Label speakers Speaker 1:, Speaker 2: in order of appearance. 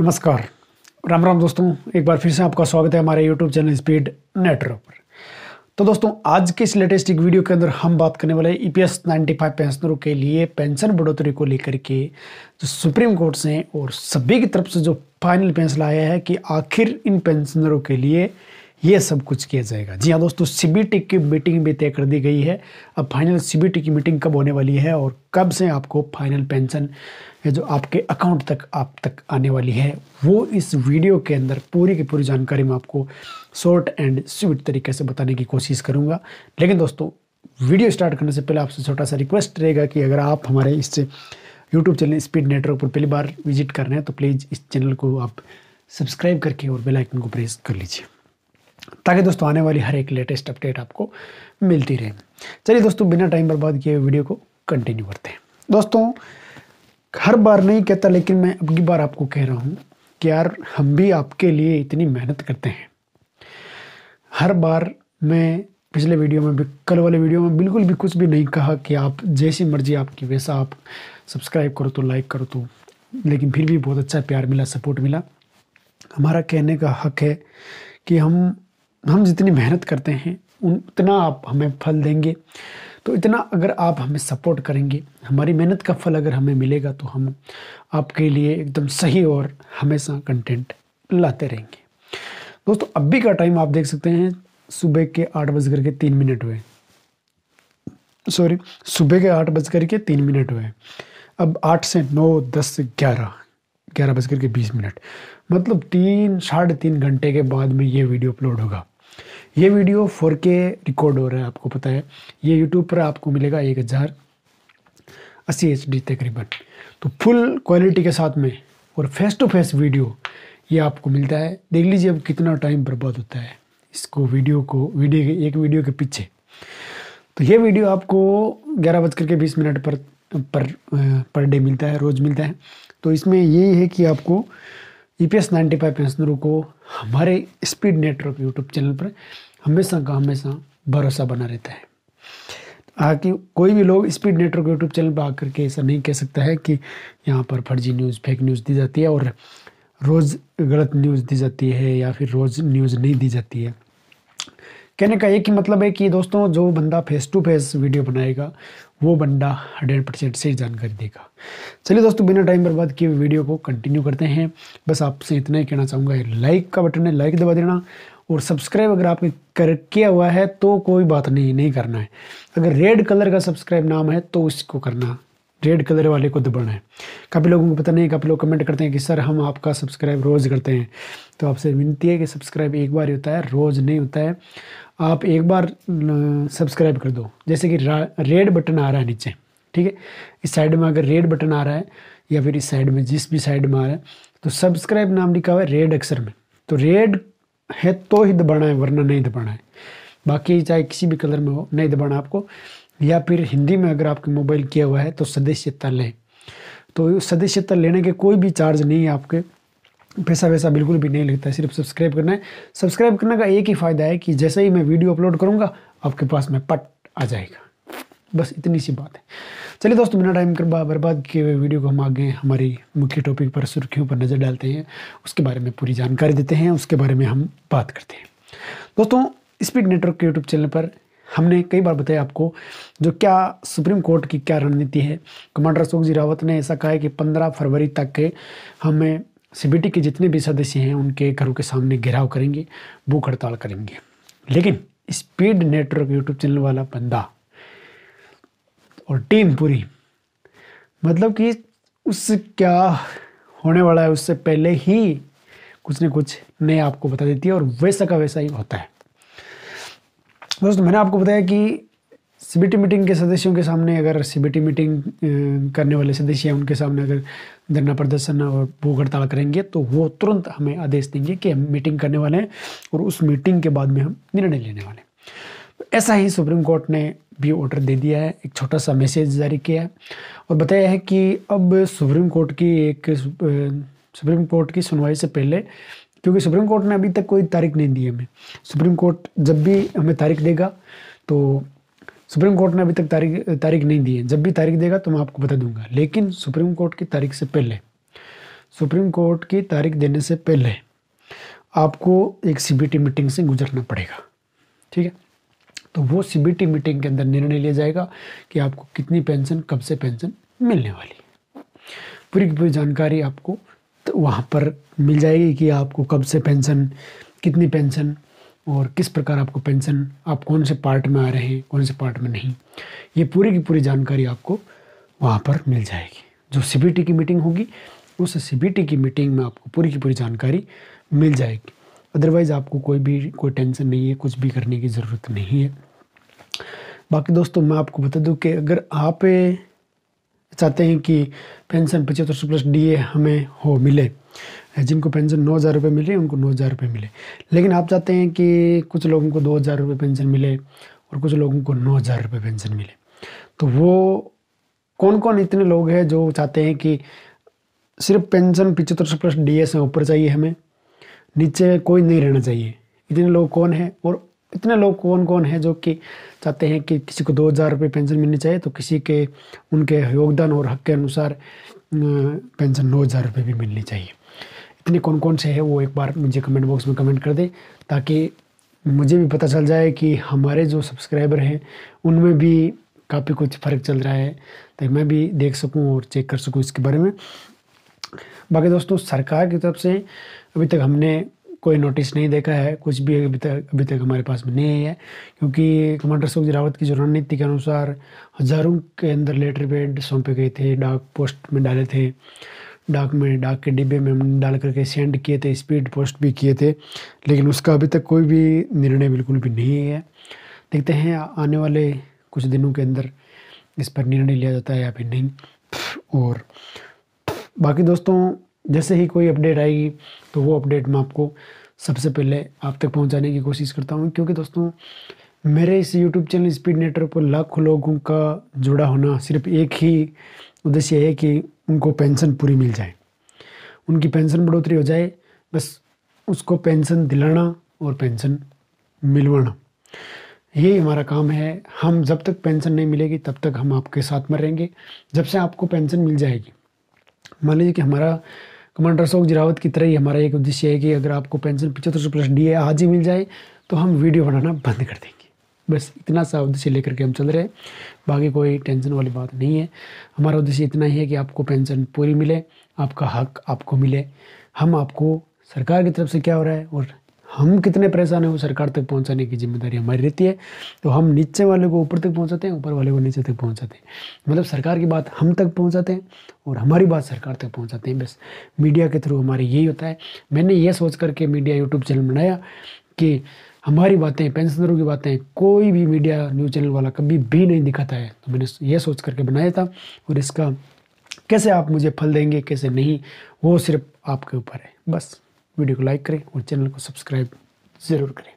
Speaker 1: नमस्कार राम राम दोस्तों एक बार फिर से आपका स्वागत है हमारे यूट्यूब चैनल स्पीड नेटवर्क पर तो दोस्तों आज के इस लेटेस्ट एक वीडियो के अंदर हम बात करने वाले E P S ninety five पेंशनरों के लिए पेंशन बढ़ोतरी को लेकर के जो सुप्रीम कोर्ट से और सभी की तरफ से जो फाइनल फैसला आया है कि आखिर इन पेंशनरों के लिए ये सब कुछ किया जाएगा जी हाँ दोस्तों सी की मीटिंग भी तय कर दी गई है अब फाइनल सी की मीटिंग कब होने वाली है और कब से आपको फाइनल पेंशन जो आपके अकाउंट तक आप तक आने वाली है वो इस वीडियो के अंदर पूरी की पूरी जानकारी मैं आपको शॉर्ट एंड स्वीट तरीके से बताने की कोशिश करूँगा लेकिन दोस्तों वीडियो स्टार्ट करने से पहले आपसे छोटा सा रिक्वेस्ट रहेगा कि अगर आप हमारे इस यूट्यूब चैनल स्पीड नेटवर्क पर पहली बार विजिट कर रहे हैं तो प्लीज़ इस चैनल को आप सब्सक्राइब करके और बेल आइकन को प्रेस कर लीजिए ताकि दोस्तों आने वाली हर एक लेटेस्ट अपडेट आपको मिलती रहे चलिए दोस्तों बिना टाइम बर्बाद किए वीडियो को कंटिन्यू करते हैं दोस्तों हर बार नहीं कहता लेकिन मैं अब बार आपको कह रहा हूँ कि यार हम भी आपके लिए इतनी मेहनत करते हैं हर बार मैं पिछले वीडियो में भी कल वाले वीडियो में बिल्कुल भी कुछ भी नहीं कहा कि आप जैसी मर्जी आपकी वैसा आप सब्सक्राइब करो तो लाइक करो तो लेकिन फिर भी बहुत अच्छा प्यार मिला सपोर्ट मिला हमारा कहने का हक है कि हम हम जितनी मेहनत करते हैं उतना आप हमें फल देंगे तो इतना अगर आप हमें सपोर्ट करेंगे हमारी मेहनत का फल अगर हमें मिलेगा तो हम आपके लिए एकदम सही और हमेशा कंटेंट लाते रहेंगे दोस्तों अभी का टाइम आप देख सकते हैं सुबह के आठ बज करके तीन मिनट हुए सॉरी सुबह के आठ बज करके तीन मिनट हुए अब आठ से नौ दस से ग्यारह ग्यारह बज करके बीस मिनट मतलब तीन साढ़े तीन घंटे के बाद में ये वीडियो अपलोड होगा ये वीडियो 4K रिकॉर्ड हो रहा है आपको पता है ये यूट्यूब पर आपको मिलेगा एक हज़ार अस्सी एच डी तकरीबन तो फुल क्वालिटी के साथ में और फेस टू फेस वीडियो ये आपको मिलता है देख लीजिए अब कितना टाइम बर्बाद होता है इसको वीडियो को वीडियो के एक वीडियो के पीछे तो ये वीडियो आपको ग्यारह बज करके बीस मिनट पर पर पर डे मिलता है रोज़ मिलता है तो इसमें यही है कि आपको E P S ninety five पेंशनरों को हमारे स्पीड नेटवर्क यूट्यूब चैनल पर हमेशा का हमेशा भरोसा बना रहता है आके कोई भी लोग स्पीड नेटवर्क यूट्यूब चैनल पर आकर के ऐसा नहीं कह सकता है कि यहाँ पर फर्जी न्यूज़ फेक न्यूज़ दी जाती है और रोज़ गलत न्यूज़ दी जाती है या फिर रोज़ न्यूज़ नहीं दी जाती है कहने का एक ही मतलब है कि दोस्तों जो बंदा फेस टू फेस वीडियो बनाएगा वो बंदा हंड्रेड परसेंट से जानकारी देगा चलिए दोस्तों बिना टाइम बर्बाद किए वीडियो को कंटिन्यू करते हैं बस आपसे इतना ही कहना चाहूँगा लाइक का बटन है लाइक दबा देना और सब्सक्राइब अगर आपने कर किया हुआ है तो कोई बात नहीं नहीं करना है अगर रेड कलर का सब्सक्राइब नाम है तो उसको करना रेड कलर वाले को दबाना है काफ़ी लोगों को पता नहीं काफ़ी लोग कमेंट करते हैं कि सर हम आपका सब्सक्राइब रोज़ करते हैं तो आपसे विनती है कि सब्सक्राइब एक बार ही होता है रोज़ नहीं होता है आप एक बार सब्सक्राइब कर दो जैसे कि रेड बटन आ रहा है नीचे ठीक है इस साइड में अगर रेड बटन आ रहा है या फिर इस साइड में जिस भी साइड में आ रहा है तो सब्सक्राइब नाम लिखा हुआ है रेड अक्षर में तो रेड है तो ही दबाना है वरना नहीं दबाना है बाकी चाहे किसी भी कलर में हो नहीं दबाना आपको या फिर हिंदी में अगर आपके मोबाइल किया हुआ है तो सदस्यता लें तो सदस्यता लेने के कोई भी चार्ज नहीं है आपके पैसा वैसा बिल्कुल भी नहीं लगता है सिर्फ सब्सक्राइब करना है सब्सक्राइब करने का एक ही फ़ायदा है कि जैसे ही मैं वीडियो अपलोड करूँगा आपके पास में पट आ जाएगा बस इतनी सी बात है चलिए दोस्तों बिना टाइम कर बर्बाद किए हुए वीडियो को हम आगे हमारी मुख्य टॉपिक पर सुर्खियों पर नज़र डालते हैं उसके बारे में पूरी जानकारी देते हैं उसके बारे में हम बात करते हैं दोस्तों स्पीड नेटवर्क के यूट्यूब चैनल पर हमने कई बार बताया आपको जो क्या सुप्रीम कोर्ट की क्या रणनीति है कमांडर अशोक जी रावत ने ऐसा कहा है कि पंद्रह फरवरी तक के हमें सीबीटी के जितने भी सदस्य हैं उनके घरों के सामने घेराव करेंगे भूख हड़ताल करेंगे लेकिन स्पीड नेटवर्क यूट्यूब चैनल वाला बंदा और टीम पूरी मतलब कि उस क्या होने वाला है उससे पहले ही कुछ न कुछ नया आपको बता देती है और वैसा का वैसा ही होता है तो दोस्तों मैंने आपको बताया कि सीबीटी मीटिंग के सदस्यों के सामने अगर सीबीटी मीटिंग करने वाले सदस्य हैं उनके सामने अगर धरना प्रदर्शन और भूख हड़ताल करेंगे तो वो तुरंत हमें आदेश देंगे कि हम मीटिंग करने वाले हैं और उस मीटिंग के बाद में हम निर्णय लेने वाले हैं तो ऐसा ही सुप्रीम कोर्ट ने भी ऑर्डर दे दिया है एक छोटा सा मैसेज जारी किया है और बताया है कि अब सुप्रीम कोर्ट की एक सुप्रीम कोर्ट की सुनवाई से पहले क्योंकि सुप्रीम कोर्ट ने अभी तक कोई तारीख नहीं दी हमें सुप्रीम कोर्ट जब भी हमें तारीख देगा तो सुप्रीम कोर्ट ने अभी तक तारीख तारीख नहीं दी है जब भी तारीख देगा तो मैं आपको बता दूंगा लेकिन सुप्रीम कोर्ट की तारीख से पहले सुप्रीम कोर्ट की तारीख देने से पहले आपको एक सीबीटी मीटिंग से गुजरना पड़ेगा ठीक है तो वो सीबीटी मीटिंग के अंदर निर्णय लिया जाएगा कि आपको कितनी पेंशन कब से पेंशन मिलने वाली पूरी की पूरी जानकारी आपको तो वहाँ पर मिल जाएगी कि आपको कब से पेंशन कितनी पेंशन और किस प्रकार आपको पेंशन आप कौन से पार्ट में आ रहे हैं कौन से पार्ट में नहीं ये पूरी की पूरी जानकारी आपको वहाँ पर मिल जाएगी जो सी की मीटिंग होगी उस सी की मीटिंग में आपको पूरी की पूरी जानकारी मिल जाएगी अदरवाइज़ आपको कोई भी कोई टेंशन नहीं है कुछ भी करने की ज़रूरत नहीं है बाकी दोस्तों मैं आपको बता दूं कि अगर आप चाहते हैं कि पेंशन पचहत्तर सौ प्लस डी हमें हो मिले जिनको पेंशन नौ हज़ार रुपये मिले उनको नौ हज़ार रुपये मिले लेकिन आप चाहते हैं कि कुछ लोगों को दो हज़ार रुपये पेंशन मिले और कुछ लोगों को नौ हज़ार रुपये पेंशन मिले तो वो कौन कौन इतने लोग हैं जो चाहते हैं कि सिर्फ पेंशन पिचहत्तर सौ प्लस डी से ऊपर चाहिए हमें नीचे कोई नहीं रहना चाहिए इतने लोग कौन है और इतने लोग कौन कौन है जो कि चाहते हैं कि किसी को दो हज़ार रुपये पेंशन मिलनी चाहिए तो किसी के उनके योगदान और हक के अनुसार पेंशन नौ हज़ार रुपये भी मिलनी चाहिए इतने कौन कौन से हैं वो एक बार मुझे कमेंट बॉक्स में कमेंट कर दें ताकि मुझे भी पता चल जाए कि हमारे जो सब्सक्राइबर हैं उनमें भी काफ़ी कुछ फ़र्क चल रहा है तो मैं भी देख सकूं और चेक कर सकूं इसके बारे में बाकी दोस्तों सरकार की तरफ से अभी तक हमने कोई नोटिस नहीं देखा है कुछ भी अभी तक अभी तक हमारे पास में नहीं है क्योंकि कमांडर अशोक रावत की जो रणनीति के अनुसार हजारों के अंदर लेटर पेड सौंपे गए थे डाक पोस्ट में डाले थे डाक में डाक के डिब्बे में हमने डाल करके सेंड किए थे स्पीड पोस्ट भी किए थे लेकिन उसका अभी तक कोई भी निर्णय बिल्कुल भी नहीं है देखते हैं आने वाले कुछ दिनों के अंदर इस पर निर्णय लिया जाता है या फिर नहीं और बाकी दोस्तों जैसे ही कोई अपडेट आएगी तो वो अपडेट मैं आपको सबसे पहले आप तक पहुंचाने की कोशिश करता हूं क्योंकि दोस्तों मेरे इस यूट्यूब चैनल स्पीड नेटवर्क पर लाखों लोगों का जुड़ा होना सिर्फ एक ही उद्देश्य है कि उनको पेंशन पूरी मिल जाए उनकी पेंशन बढ़ोतरी हो जाए बस उसको पेंशन दिलाना और पेंशन मिलवाना यही हमारा काम है हम जब तक पेंशन नहीं मिलेगी तब तक हम आपके साथ में रहेंगे जब से आपको पेंशन मिल जाएगी मान लीजिए कि हमारा कमांडर अशोक जरावत की तरह ही हमारा एक उद्देश्य है कि अगर आपको पेंशन पचहत्तर सौ प्लस डी आज ही मिल जाए तो हम वीडियो बनाना बंद कर देंगे बस इतना सा उद्देश्य लेकर के हम चल रहे हैं बाकी कोई टेंशन वाली बात नहीं है हमारा उद्देश्य इतना ही है कि आपको पेंशन पूरी मिले आपका हक आपको मिले हम आपको सरकार की तरफ से क्या हो रहा है और हम कितने परेशान हैं वो सरकार तक पहुंचाने की जिम्मेदारी हमारी रहती है तो हम नीचे वाले को ऊपर तक पहुंचाते हैं ऊपर वाले को नीचे तक पहुंचाते हैं मतलब सरकार की बात हम तक पहुंचाते हैं और हमारी बात सरकार तक पहुंचाते हैं बस मीडिया के थ्रू हमारे यही होता है मैंने ये सोच करके मीडिया यूट्यूब चैनल बनाया कि हमारी बातें पेंशनरों की बातें कोई भी मीडिया न्यूज़ चैनल वाला कभी भी नहीं दिखाता है तो मैंने ये सोच करके बनाया था और इसका कैसे आप मुझे फल देंगे कैसे नहीं वो सिर्फ आपके ऊपर है बस वीडियो को लाइक करें और चैनल को सब्सक्राइब ज़रूर करें